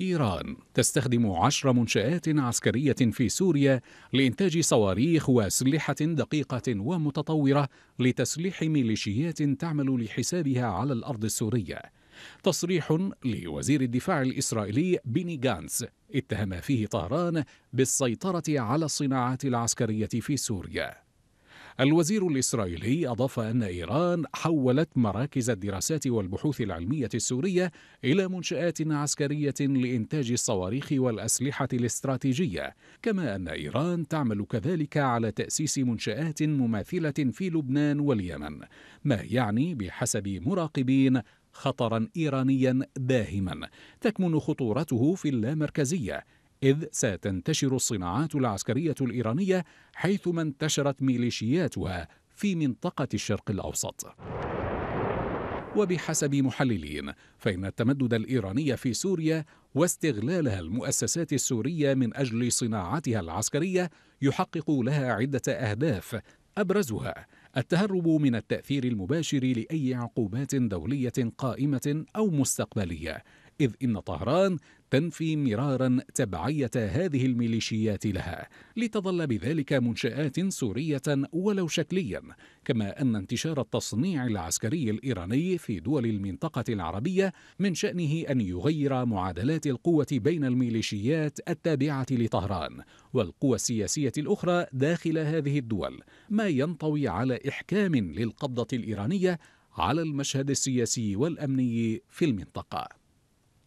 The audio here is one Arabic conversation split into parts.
إيران تستخدم عشر منشآت عسكرية في سوريا لإنتاج صواريخ وأسلحة دقيقة ومتطورة لتسليح ميليشيات تعمل لحسابها على الأرض السورية تصريح لوزير الدفاع الإسرائيلي بيني غانس اتهم فيه طهران بالسيطرة على الصناعات العسكرية في سوريا الوزير الإسرائيلي أضاف أن إيران حولت مراكز الدراسات والبحوث العلمية السورية إلى منشآت عسكرية لإنتاج الصواريخ والأسلحة الاستراتيجية كما أن إيران تعمل كذلك على تأسيس منشآت مماثلة في لبنان واليمن ما يعني بحسب مراقبين خطرا ايرانيا داهما تكمن خطورته في اللامركزيه إذ ستنتشر الصناعات العسكرية الإيرانية حيثما انتشرت ميليشياتها في منطقة الشرق الأوسط وبحسب محللين فإن التمدد الإيراني في سوريا واستغلالها المؤسسات السورية من أجل صناعتها العسكرية يحقق لها عدة أهداف أبرزها التهرب من التأثير المباشر لأي عقوبات دولية قائمة أو مستقبلية إذ إن طهران تنفي مرارا تبعية هذه الميليشيات لها لتظل بذلك منشآت سورية ولو شكليا كما أن انتشار التصنيع العسكري الإيراني في دول المنطقة العربية من شأنه أن يغير معادلات القوة بين الميليشيات التابعة لطهران والقوى السياسية الأخرى داخل هذه الدول ما ينطوي على إحكام للقبضة الإيرانية على المشهد السياسي والأمني في المنطقة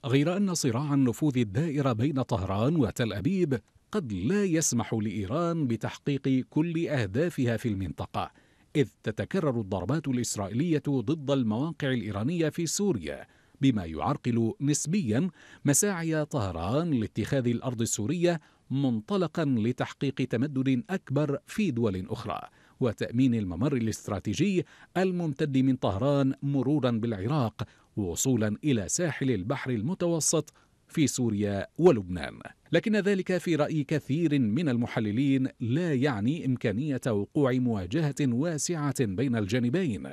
غير أن صراع النفوذ الدائر بين طهران وتل أبيب قد لا يسمح لإيران بتحقيق كل أهدافها في المنطقة إذ تتكرر الضربات الإسرائيلية ضد المواقع الإيرانية في سوريا بما يعرقل نسبيا مساعي طهران لاتخاذ الأرض السورية منطلقا لتحقيق تمدد أكبر في دول أخرى وتأمين الممر الاستراتيجي الممتد من طهران مرورا بالعراق وصولا إلى ساحل البحر المتوسط في سوريا ولبنان لكن ذلك في راي كثير من المحللين لا يعني امكانيه وقوع مواجهه واسعه بين الجانبين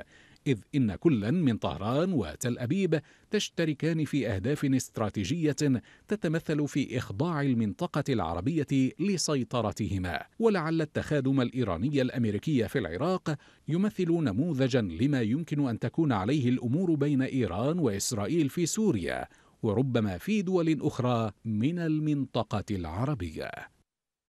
إذ إن كلا من طهران وتل أبيب تشتركان في أهداف استراتيجية تتمثل في إخضاع المنطقة العربية لسيطرتهما ولعل التخادم الإيراني الأمريكي في العراق يمثل نموذجا لما يمكن أن تكون عليه الأمور بين إيران وإسرائيل في سوريا وربما في دول أخرى من المنطقة العربية